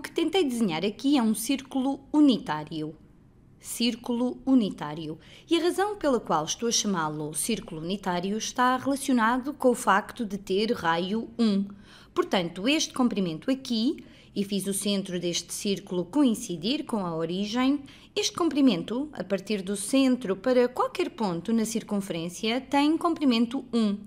que tentei desenhar aqui é um círculo unitário. Círculo unitário. E a razão pela qual estou a chamá-lo círculo unitário está relacionado com o facto de ter raio 1. Portanto, este comprimento aqui, e fiz o centro deste círculo coincidir com a origem, este comprimento, a partir do centro para qualquer ponto na circunferência, tem comprimento 1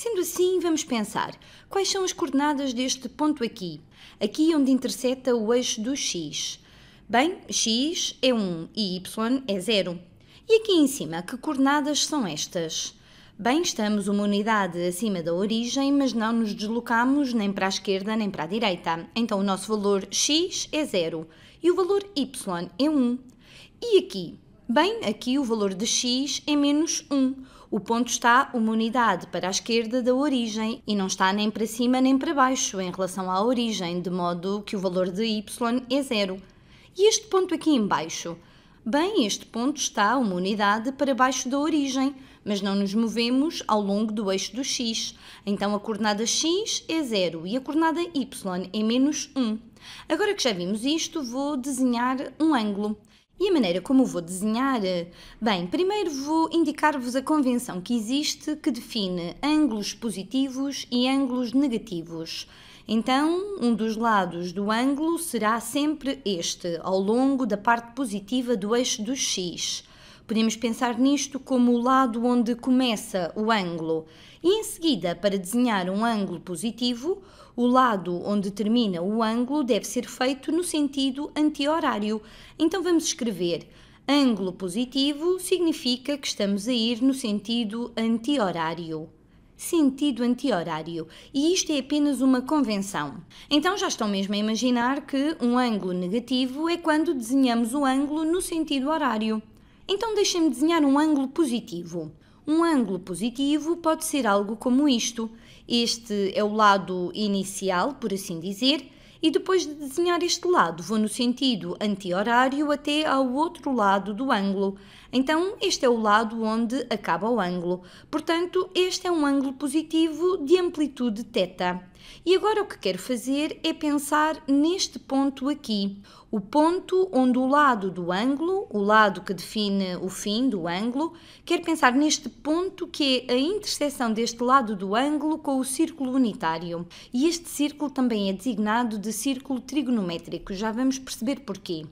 Sendo assim, vamos pensar: quais são as coordenadas deste ponto aqui? Aqui é onde intercepta o eixo do x. Bem, x é 1 e y é 0. E aqui em cima, que coordenadas são estas? Bem, estamos uma unidade acima da origem, mas não nos deslocamos nem para a esquerda nem para a direita. Então o nosso valor x é 0 e o valor y é 1. E aqui? Bem, aqui o valor de x é menos 1. O ponto está uma unidade para a esquerda da origem e não está nem para cima nem para baixo em relação à origem, de modo que o valor de y é zero. E este ponto aqui em baixo? Bem, este ponto está uma unidade para baixo da origem, mas não nos movemos ao longo do eixo do x. Então a coordenada x é zero e a coordenada y é menos 1. Agora que já vimos isto, vou desenhar um ângulo. E a maneira como vou desenhar? Eh, bem, primeiro vou indicar-vos a convenção que existe que define ângulos positivos e ângulos negativos. Então, um dos lados do ângulo será sempre este, ao longo da parte positiva do eixo do x. Podemos pensar nisto como o lado onde começa o ângulo. E em seguida, para desenhar um ângulo positivo, o lado onde termina o ângulo deve ser feito no sentido anti-horário. Então vamos escrever. Ângulo positivo significa que estamos a ir no sentido anti-horário sentido anti-horário, e isto é apenas uma convenção. Então já estão mesmo a imaginar que um ângulo negativo é quando desenhamos o ângulo no sentido horário. Então deixem-me desenhar um ângulo positivo. Um ângulo positivo pode ser algo como isto. Este é o lado inicial, por assim dizer, e depois de desenhar este lado, vou no sentido anti-horário até ao outro lado do ângulo. Então, este é o lado onde acaba o ângulo. Portanto, este é um ângulo positivo de amplitude θ. E agora o que quero fazer é pensar neste ponto aqui, o ponto onde o lado do ângulo, o lado que define o fim do ângulo, quero pensar neste ponto que é a intersecção deste lado do ângulo com o círculo unitário. E este círculo também é designado de círculo trigonométrico, já vamos perceber porquê.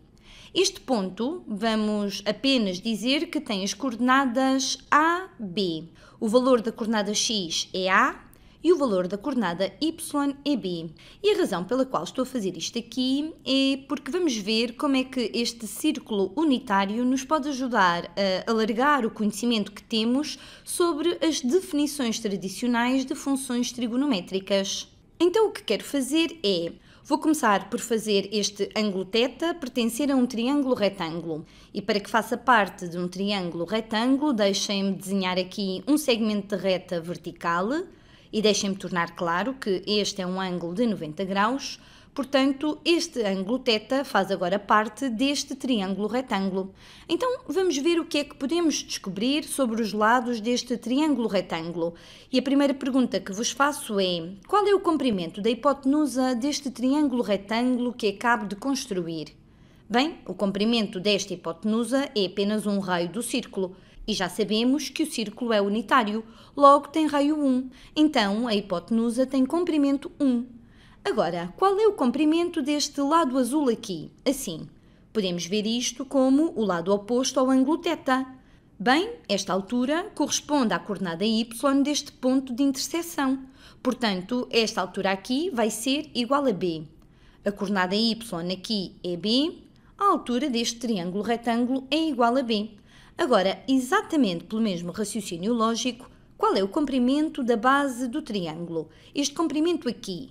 Este ponto, vamos apenas dizer que tem as coordenadas A, B. O valor da coordenada x é A, e o valor da coordenada b E a razão pela qual estou a fazer isto aqui é porque vamos ver como é que este círculo unitário nos pode ajudar a alargar o conhecimento que temos sobre as definições tradicionais de funções trigonométricas. Então o que quero fazer é Vou começar por fazer este ângulo θ pertencer a um triângulo retângulo. E para que faça parte de um triângulo retângulo, deixem-me desenhar aqui um segmento de reta vertical, e deixem-me tornar claro que este é um ângulo de 90 graus, portanto, este ângulo θ faz agora parte deste triângulo retângulo. Então, vamos ver o que é que podemos descobrir sobre os lados deste triângulo retângulo. E a primeira pergunta que vos faço é: qual é o comprimento da hipotenusa deste triângulo retângulo que acabo de construir? Bem, o comprimento desta hipotenusa é apenas um raio do círculo. E já sabemos que o círculo é unitário, logo tem raio 1, então a hipotenusa tem comprimento 1. Agora, qual é o comprimento deste lado azul aqui? Assim, podemos ver isto como o lado oposto ao ângulo θ. Bem, esta altura corresponde à coordenada y deste ponto de interseção. Portanto, esta altura aqui vai ser igual a b. A coordenada y aqui é b, a altura deste triângulo retângulo é igual a b. Agora, exatamente pelo mesmo raciocínio lógico, qual é o comprimento da base do triângulo? Este comprimento aqui.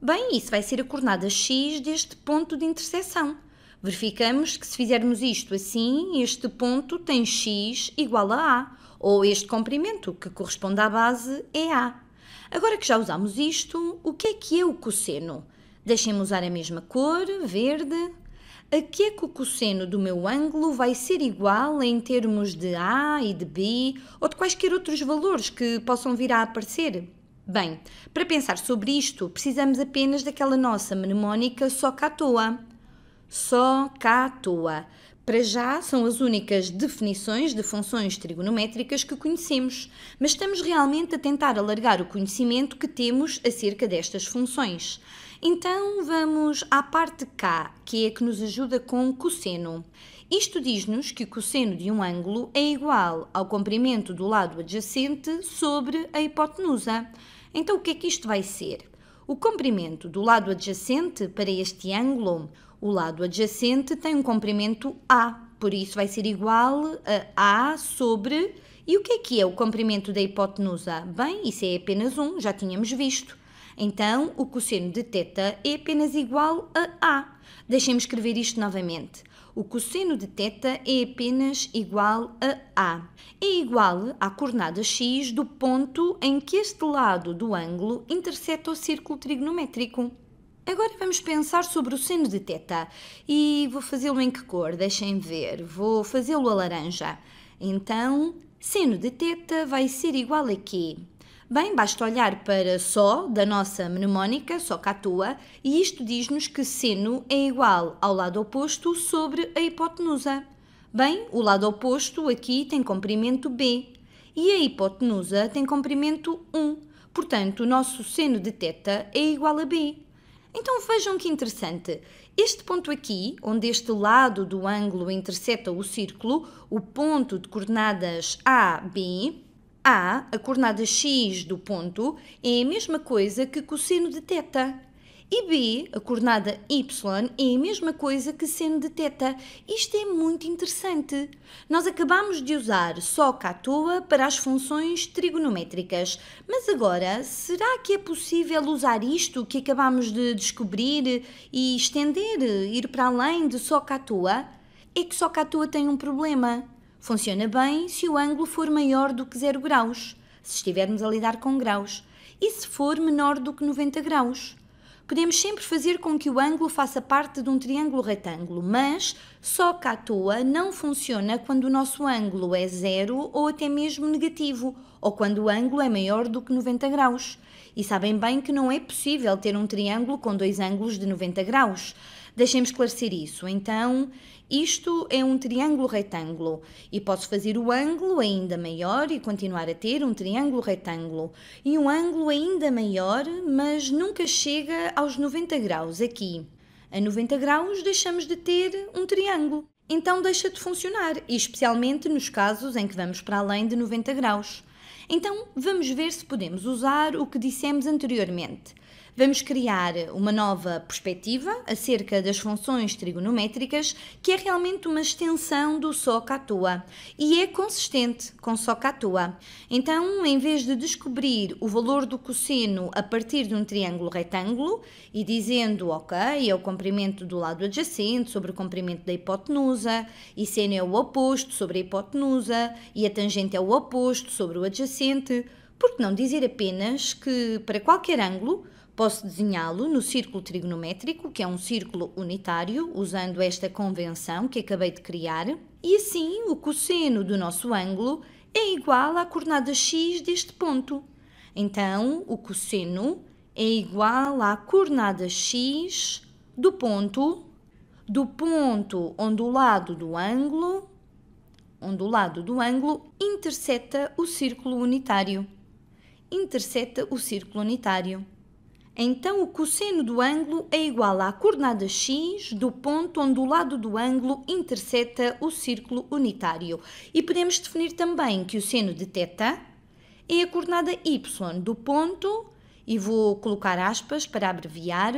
Bem, isso vai ser a coordenada x deste ponto de interseção. Verificamos que se fizermos isto assim, este ponto tem x igual a a, ou este comprimento, que corresponde à base, é a. Agora que já usamos isto, o que é que é o cosseno? Deixem-me usar a mesma cor, verde, a que é que o cosseno do meu ângulo vai ser igual em termos de A e de B ou de quaisquer outros valores que possam vir a aparecer? Bem, para pensar sobre isto, precisamos apenas daquela nossa mnemónica só cá à toa. Só cá à toa. Para já são as únicas definições de funções trigonométricas que conhecemos, mas estamos realmente a tentar alargar o conhecimento que temos acerca destas funções. Então vamos à parte K, que é a que nos ajuda com o cosseno. Isto diz-nos que o cosseno de um ângulo é igual ao comprimento do lado adjacente sobre a hipotenusa. Então o que é que isto vai ser? O comprimento do lado adjacente para este ângulo, o lado adjacente tem um comprimento A, por isso vai ser igual a A sobre. E o que é que é o comprimento da hipotenusa? Bem, isso é apenas um, já tínhamos visto. Então, o cosseno de θ é apenas igual a A. Deixem-me escrever isto novamente. O cosseno de θ é apenas igual a A. É igual à coordenada x do ponto em que este lado do ângulo intercepta o círculo trigonométrico. Agora vamos pensar sobre o seno de θ e vou fazê-lo em que cor? Deixem ver. Vou fazê-lo a laranja. Então, seno de θ vai ser igual a quê? Bem, basta olhar para só da nossa mnemónica, só catua, e isto diz-nos que seno é igual ao lado oposto sobre a hipotenusa. Bem, o lado oposto aqui tem comprimento B e a hipotenusa tem comprimento 1. Portanto, o nosso seno de θ é igual a B. Então vejam que interessante. Este ponto aqui, onde este lado do ângulo intercepta o círculo, o ponto de coordenadas A, B, a, a coordenada x do ponto, é a mesma coisa que cosseno de θ. E B, a coordenada y, é a mesma coisa que seno de θ. Isto é muito interessante. Nós acabamos de usar só toa para as funções trigonométricas, mas agora será que é possível usar isto que acabamos de descobrir e estender, ir para além de só toa? É que só toa tem um problema Funciona bem se o ângulo for maior do que 0 graus, se estivermos a lidar com graus, e se for menor do que 90 graus. Podemos sempre fazer com que o ângulo faça parte de um triângulo retângulo, mas só cá à toa não funciona quando o nosso ângulo é zero ou até mesmo negativo, ou quando o ângulo é maior do que 90 graus. E sabem bem que não é possível ter um triângulo com dois ângulos de 90 graus. Deixemos esclarecer isso. Então, isto é um triângulo retângulo e posso fazer o ângulo ainda maior e continuar a ter um triângulo retângulo e um ângulo ainda maior, mas nunca chega aos 90 graus aqui. A 90 graus deixamos de ter um triângulo. Então deixa de funcionar, e especialmente nos casos em que vamos para além de 90 graus. Então, vamos ver se podemos usar o que dissemos anteriormente vamos criar uma nova perspectiva acerca das funções trigonométricas, que é realmente uma extensão do SOCATUA e é consistente com SOCATUA. Então, em vez de descobrir o valor do cosseno a partir de um triângulo retângulo e dizendo, ok, é o comprimento do lado adjacente sobre o comprimento da hipotenusa, e seno é o oposto sobre a hipotenusa, e a tangente é o oposto sobre o adjacente, por que não dizer apenas que, para qualquer ângulo, Posso desenhá-lo no círculo trigonométrico, que é um círculo unitário, usando esta convenção que acabei de criar, e assim o cosseno do nosso ângulo é igual à coordenada x deste ponto. Então, o cosseno é igual à coordenada x do ponto do ponto onde o lado do ângulo onde o lado do ângulo interseta o círculo unitário. Interseta o círculo unitário. Então, o cosseno do ângulo é igual à coordenada x do ponto onde o lado do ângulo interseta o círculo unitário. E podemos definir também que o seno de θ é a coordenada y do ponto, e vou colocar aspas para abreviar,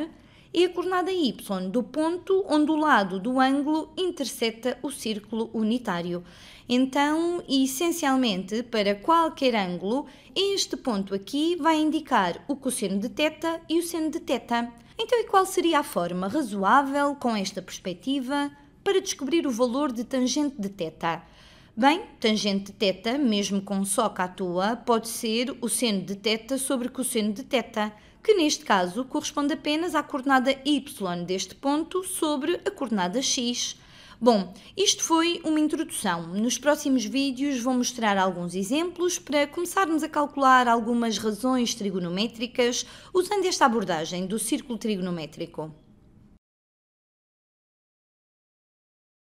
e a coordenada y do ponto onde o lado do ângulo intercepta o círculo unitário. Então, essencialmente, para qualquer ângulo, este ponto aqui vai indicar o cosseno de θ e o seno de θ. Então, e qual seria a forma razoável, com esta perspectiva, para descobrir o valor de tangente de θ? Bem, tangente de θ, mesmo com soca à toa, pode ser o seno de θ sobre cosseno de θ que neste caso corresponde apenas à coordenada y deste ponto sobre a coordenada x. Bom, isto foi uma introdução. Nos próximos vídeos vou mostrar alguns exemplos para começarmos a calcular algumas razões trigonométricas usando esta abordagem do círculo trigonométrico.